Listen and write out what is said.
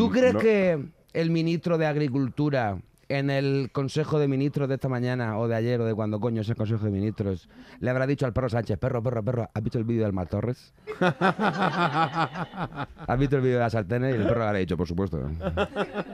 ¿Tú crees que el ministro de Agricultura en el Consejo de Ministros de esta mañana o de ayer o de cuando coño es el Consejo de Ministros, le habrá dicho al perro Sánchez, perro, perro, perro, ¿has visto el vídeo de Alma Torres? ¿Has visto el vídeo de la sartén Y el perro le ha dicho, por supuesto.